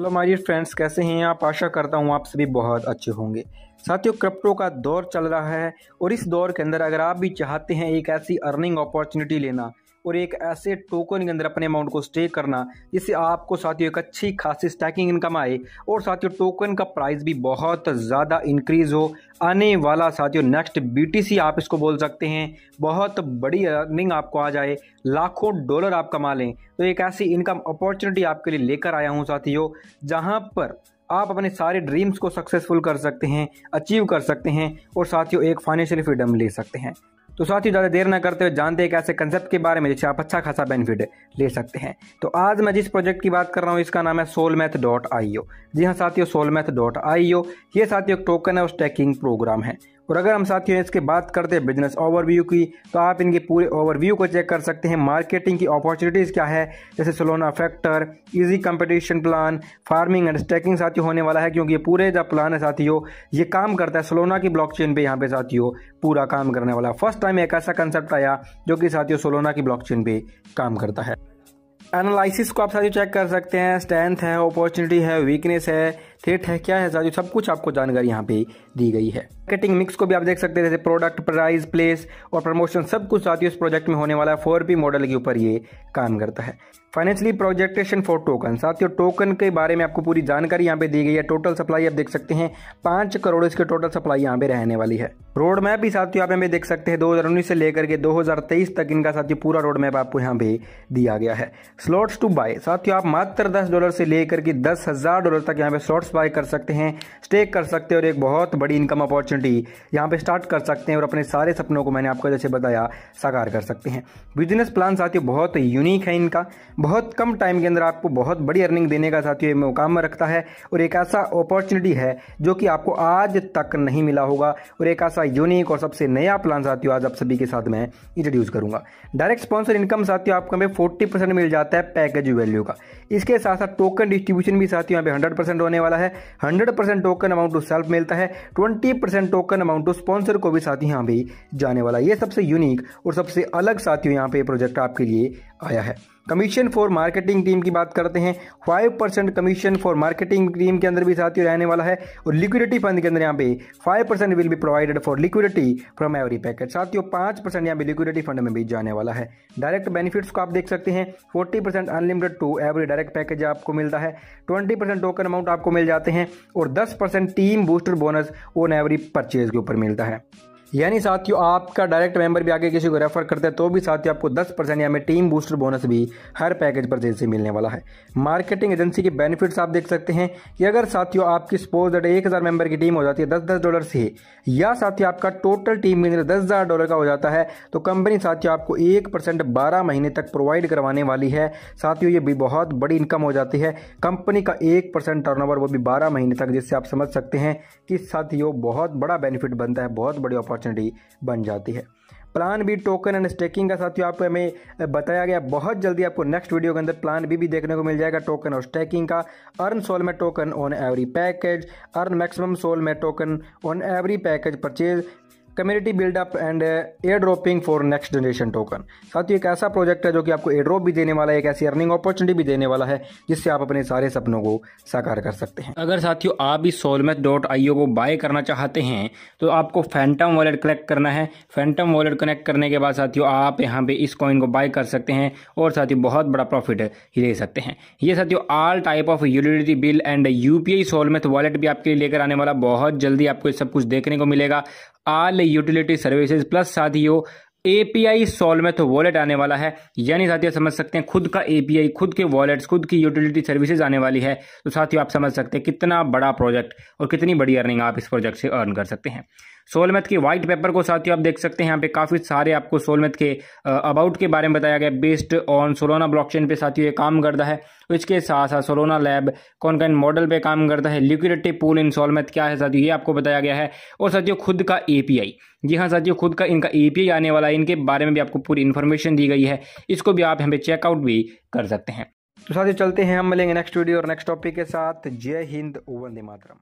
hello my friends कैसे हैं आप आशा करता हूँ आप सभी बहुत अच्छे होंगे साथियों क्रिप्टो का दौर चल रहा है और इस दौर के अंदर अगर आप भी चाहते हैं एक ऐसी अर्निंग अपॉर्चुनिटी लेना और एक ऐसे टोकन के अंदर अपने अमाउंट को स्टे करना जिससे आपको साथियों एक अच्छी खासी स्टैकिंग इनकम आए और साथियों टोकन का प्राइस भी बहुत ज़्यादा इंक्रीज़ हो आने वाला साथियों नेक्स्ट बीटीसी आप इसको बोल सकते हैं बहुत बड़ी अर्निंग आपको आ जाए लाखों डॉलर आप कमा लें तो एक ऐसी इनकम अपॉर्चुनिटी आपके लिए लेकर आया हूँ साथियों जहाँ पर आप अपने सारे ड्रीम्स को सक्सेसफुल कर सकते हैं अचीव कर सकते हैं और साथियों एक फाइनेंशियल फ्रीडम ले सकते हैं तो साथ ही ज़्यादा देर ना करते हुए जानते हैं एक ऐसे कंसेप्ट के बारे में जिससे आप अच्छा खासा बेनिफिट ले सकते हैं तो आज मैं जिस प्रोजेक्ट की बात कर रहा हूँ इसका नाम है Soul Math dot I O जी हाँ साथियों Soul Math dot I O ये साथियों टोकन है और स्टैकिंग प्रोग्राम है और अगर हम साथियों इसके बात करते हैं बिजनेस ओवरव्यू की तो आप इनके पूरे ओवरव्यू को चेक कर सकते हैं मार्केटिंग की अपॉर्चुनिटीज़ क्या है जैसे Solana factor easy competition plan farming and staking साथियों होने वाला है क्योंकि ये पूरे जो प्लान है साथियों ये काम करता है सोलोना की चेन पे यहाँ पे साथियों पूरा काम करने वाला फर्स्ट टाइम एक ऐसा कंसेप्ट आया जो कि साथियों सोलोना की ब्लॉक पे काम करता है एनालिसिस को आप साथियों चेक कर सकते हैं स्ट्रेंथ है अपॉर्चुनिटी है वीकनेस है सेट है क्या है साथियों सब कुछ आपको जानकारी यहाँ पे दी गई है मार्केटिंग मिक्स को भी आप देख सकते हैं जैसे प्रोडक्ट प्राइस प्लेस और प्रमोशन सब कुछ साथियों उस प्रोजेक्ट में होने वाला है फोर पी मॉडल के ऊपर ये काम करता है फाइनेंशियली प्रोजेक्टेशन फॉर टोकन साथियों टोकन के बारे में आपको पूरी जानकारी यहाँ पे दी गई है टोटल सप्लाई आप देख सकते हैं पांच करोड़ इसके टोटल सप्लाई यहाँ पे रहने वाली है रोड मैप भी साथियों आप यहाँ पे देख सकते हैं उन्नीस से लेकर के तेईस तक इनका साथियों पूरा रोड मैप आपको यहाँ पे दिया गया है स्लॉट्स टू बाय साथियों आप मात्र दस डॉलर से लेकर के दस डॉलर तक यहाँ पे स्लॉट्स शेयर्स बाय कर सकते हैं स्टेक कर सकते हैं और एक बहुत बड़ी इनकम अपॉर्चुनिटी यहाँ पे स्टार्ट कर सकते हैं और अपने सारे सपनों को मैंने आपको जैसे बताया साकार कर सकते हैं बिजनेस प्लान साथियों बहुत यूनिक है इनका बहुत कम टाइम के अंदर आपको बहुत बड़ी अर्निंग देने का साथियों मुकाम रखता है और एक ऐसा अपॉर्चुनिटी है जो कि आपको आज तक नहीं मिला होगा और एक ऐसा यूनिक और सबसे नया प्लान साथियों आज आप सभी के साथ मैं इंट्रोड्यूस करूंगा डायरेक्ट स्पॉन्सर इनकम साथियों आपको हमें फोर्टी मिल जाता है पैकेज वैल्यू का इसके साथ साथ टोकन डिस्ट्रीब्यूशन भी साथियों हंड्रेड परसेंट होने वाला है hundred percent token amount to self मिलता है twenty percent token amount to sponsor को भी साथ यहाँ भी जाने वाला ये सबसे यूनिक और सबसे अलग साथियों यहाँ पे प्रोजेक्ट आपके लिए आया है कमीशन फॉर मार्केटिंग टीम की बात करते हैं five percent commission for marketing team के अंदर भी साथियों रहने वाला है और लिक्विडिटी फंड के अंदर यहाँ पे five percent will be provided for liquidity from every packet साथियों पांच परसेंट यहाँ पे लिक्विडिटी फंड में भी जाने वाला है डायरेक्ट बेनिफिट्स को आप देख सकते हैं forty percent unlimited to every direct package आपको मिलता है ट्वेंटी परसेंट टोकन अमाउंट आपको मिल जाते हैं और दस percent team booster bonus on every purchase के ऊपर मिलता है यानी साथियों आपका डायरेक्ट मेंबर भी आगे किसी को रेफर करते हैं तो भी साथियों आपको 10 परसेंट या टीम बूस्टर बोनस भी हर पैकेज पर जैसे मिलने वाला है मार्केटिंग एजेंसी के बेनिफिट्स आप देख सकते हैं कि अगर साथियों आपकी सपोज डेट एक हज़ार मेंबर की टीम हो जाती है दस दस डॉलर से या साथियों आपका टोटल टीम मिलने दस हज़ार डॉलर का हो जाता है तो कंपनी साथियों आपको एक परसेंट बारह महीने तक प्रोवाइड करवाने वाली है साथियों ये भी बहुत बड़ी इनकम हो जाती है कंपनी का एक परसेंट वो भी बारह महीने तक जिससे आप समझ सकते हैं कि साथियों बहुत बड़ा बेनिफिट बनता है बहुत बड़ी अपॉर्चुनिटी अपॉर्चुनिटी बन जाती है plan B token and staking का साथियों आपको हमें बताया गया बहुत जल्दी आपको नेक्स्ट वीडियो के अंदर प्लान बी भी देखने को मिल जाएगा टोकन और स्टेकिंग का अर्न सोल में token on every package earn maximum soul में token on every package purchase community buildup and air dropping for next generation token साथ ही एक ऐसा प्रोजेक्ट है जो कि आपको एयर ड्रॉप भी देने वाला है एक ऐसी अर्निंग अपॉर्चुनिटी भी देने वाला है जिससे आप अपने सारे सपनों को साकार कर सकते हैं अगर साथियों आप भी सोलमेथ डॉट आई को बाय करना चाहते हैं तो आपको फैंटम वॉलेट कनेक्ट करना है फैंटम वॉलेट कनेक्ट करने के बाद साथियों आप यहाँ पे इस कॉइन को बाय कर सकते हैं और साथियों बहुत बड़ा प्रॉफिट ले सकते हैं ये साथियों all type of utility bill and UPI Soulmath wallet भी आपके लिए लेकर आने वाला बहुत जल्दी आपको सब कुछ देखने को मिलेगा आल यूटिलिटी सर्विसेज प्लस साथियों एपीआई तो वॉलेट आने वाला है यानी साथियों समझ सकते हैं खुद का एपीआई खुद के वॉलेट्स खुद की यूटिलिटी सर्विसेज आने वाली है तो साथियों आप समझ सकते हैं कितना बड़ा प्रोजेक्ट और कितनी बड़ी अर्निंग आप इस प्रोजेक्ट से अर्न कर सकते हैं सोलमेथ के व्हाइट पेपर को साथियों आप देख सकते हैं यहाँ पे काफ़ी सारे आपको सोलमेथ के अबाउट के बारे में बताया गया बेस्ड ऑन सोलोना ब्लॉकचेन पे साथियों ये काम करता है तो इसके साथ साथ सोलोना लैब कौन कौन मॉडल पे काम करता है लिक्विडिटी पूल इन सोलमेथ क्या है साथियों ये आपको बताया गया है और साथियों खुद का ए जी हाँ साथियों खुद का इनका ए आने वाला है इनके बारे में भी आपको पूरी इन्फॉर्मेशन दी गई है इसको भी आप यहाँ पे चेकआउट भी कर सकते हैं तो साथियों चलते हैं हम मिलेंगे नेक्स्ट वीडियो और नेक्स्ट टॉपिक के साथ जय हिंद वंदे मातरम